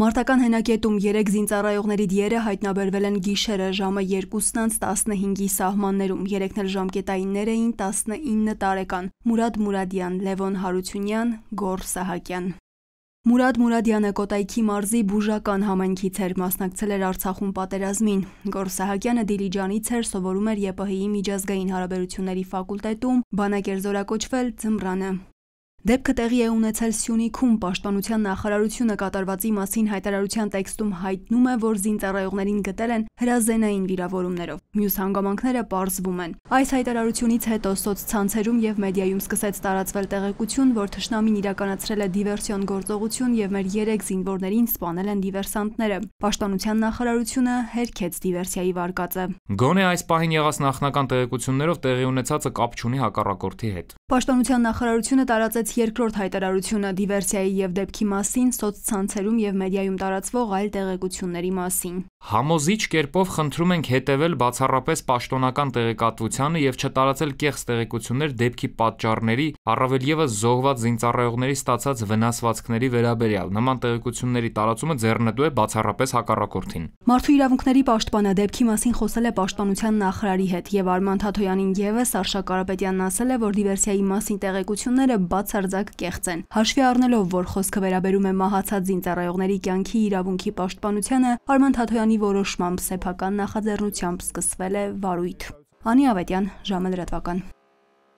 Մարտական հենակետում 3 զինծառայողների դիերը հայտնաբերվել են գիշերը ժամը 2:15-ի սահմաններում։ Երեքն էլ ժամկետայիններ էին 19 տարեկան՝ Մուրադ Մուրադյան, Լևոն Հարությունյան, Գոռ Սահակյան։ Մուրադ Մուրադյանը Կոտայքի մարզի Բուժական համայնքից էր, մասնակցել էր Արցախում պատերազմին։ Գոռ Սահակյանը Դիլիջանից էր, սովորում էր ԵՊՀ-ի միջազգային հարաբերությունների ֆակուլտետում, բանակեր զորակոչվել ձմռանը։ Դեպքը տեղի է ունեցել Սյունիքում, Պաշտպանության նախարարությունը կատարվածի մասին հայտարարության տեքստում հայտնում է, որ զինծառայողներին գտել են հրազենային վիրավորումներով։ Մյուս հանգամանքները պարզվում են։ Այս հայտարարությունից հետո սոցցանցերում եւ մեդիայում սկսեց տարածվել տեղեկություն, որ Թշնամին իրականացրել է դիվերսիոն գործողություն եւ մեր 3 զինվորներին սպանել են դիվերսանտները։ Պաշտպանության նախարարությունը հերքեց դիվերսիայի վարկածը։ Գոնե այս պահին եղած նախնական տեղեկություններով տեղի ունեցածը կապ չունի հակառակորդի հետ։ Պաշտպանության նախարարությունը տարածեց երկրորդ հայտարարությունը դիվերսիայի եւ դեպքի մասին սոցցանցերում եւ մեդիայում տարածվող այլ տեղեկությունների մասին։ Համոզիչ կերպով խնդրում ենք հետևել բացառապես պաշտոնական տեղեկատվությանը եւ չտարածել կեղծ տեղեկություններ դեպքի պատճառների, առավել եւս զոհված զինծառայողների ստացած վնասվածքների վերաբերյալ։ Նման տեղեկությունների տարածումը ձեռնտու է բացառապես հակառակորդին։ Մարդու իրավունքների պաշտպանը դեպքի մասին խոսել է պաշտպանության նախարարի հետ եւ Արման Թաթոյանին եւս Արշակ Կարապետյանն ասել է, որ դիվերսիայի մասին տեղեկությունները բացառ հանկարծակ կեղծեն։ Հաշվի առնելով, որ խոսքը վերաբերում է մահացած զինծառայողների կյանքի իրավունքի պաշտպանությանը, Արման Թաթոյանի որոշմամբ սեփական նախաձեռնությամբ սկսվել է վարույթ։ Անի Ավետյան, ժամը լրատվական։